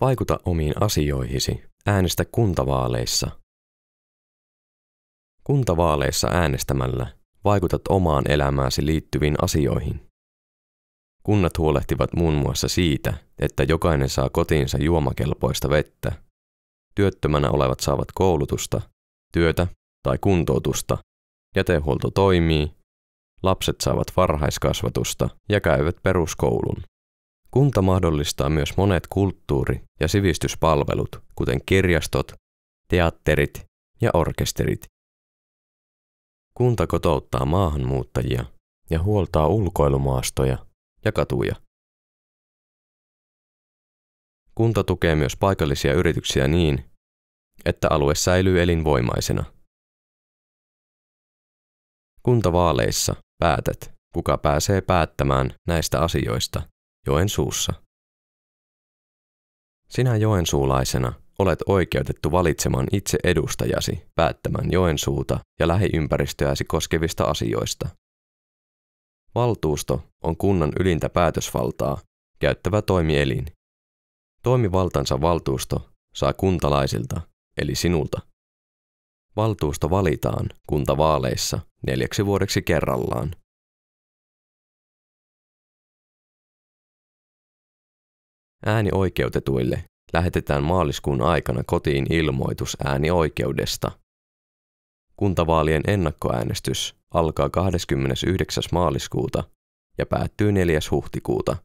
Vaikuta omiin asioihisi. Äänestä kuntavaaleissa. Kuntavaaleissa äänestämällä vaikutat omaan elämääsi liittyviin asioihin. Kunnat huolehtivat muun muassa siitä, että jokainen saa kotiinsa juomakelpoista vettä. Työttömänä olevat saavat koulutusta, työtä tai kuntoutusta. Jätehuolto toimii, lapset saavat varhaiskasvatusta ja käyvät peruskoulun. Kunta mahdollistaa myös monet kulttuuri- ja sivistyspalvelut, kuten kirjastot, teatterit ja orkesterit. Kunta kotouttaa maahanmuuttajia ja huoltaa ulkoilumaastoja ja katuja. Kunta tukee myös paikallisia yrityksiä niin, että alue säilyy elinvoimaisena. Kuntavaaleissa päätät, kuka pääsee päättämään näistä asioista Joensuussa. Sinä joensuulaisena olet oikeutettu valitsemaan itse edustajasi päättämään Joensuuta ja lähiympäristöäsi koskevista asioista. Valtuusto on kunnan ylintä päätösvaltaa käyttävä toimielin. Toimivaltansa valtuusto saa kuntalaisilta, eli sinulta. Valtuusto valitaan kuntavaaleissa neljäksi vuodeksi kerrallaan Äänioikeutetuille lähetetään maaliskuun aikana kotiin ilmoitus äänioikeudesta. Kuntavaalien ennakkoäänestys alkaa 29. maaliskuuta ja päättyy 4. huhtikuuta.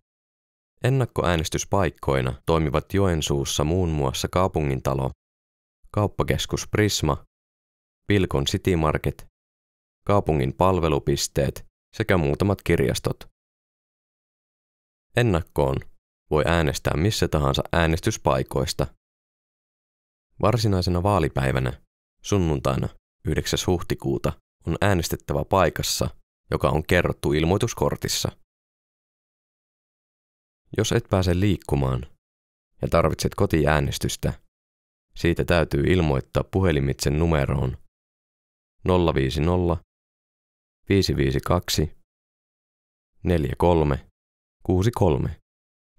Ennakkoäänestyspaikkoina toimivat Joensuussa muun muassa kaupungintalo, kauppakeskus Prisma, Pilkon City Market, kaupungin palvelupisteet sekä muutamat kirjastot. Ennakkoon voi äänestää missä tahansa äänestyspaikoista. Varsinaisena vaalipäivänä, sunnuntaina 9. huhtikuuta, on äänestettävä paikassa, joka on kerrottu ilmoituskortissa. Jos et pääse liikkumaan ja tarvitset kotiäänestystä, siitä täytyy ilmoittaa puhelimitse numeroon 050 552 4363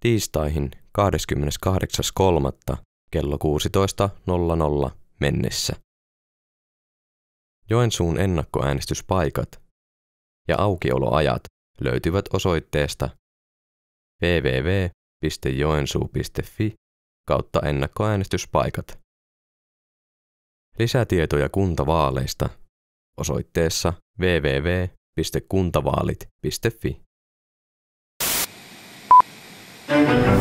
tiistaihin 28.3. kello 16.00 mennessä. Joensuun ennakkoäänestyspaikat ja aukioloajat löytyvät osoitteesta www.joensuu.fi kautta ennakkoäänestyspaikat. Lisätietoja kuntavaaleista osoitteessa www.kuntavaalit.fi. Thank you.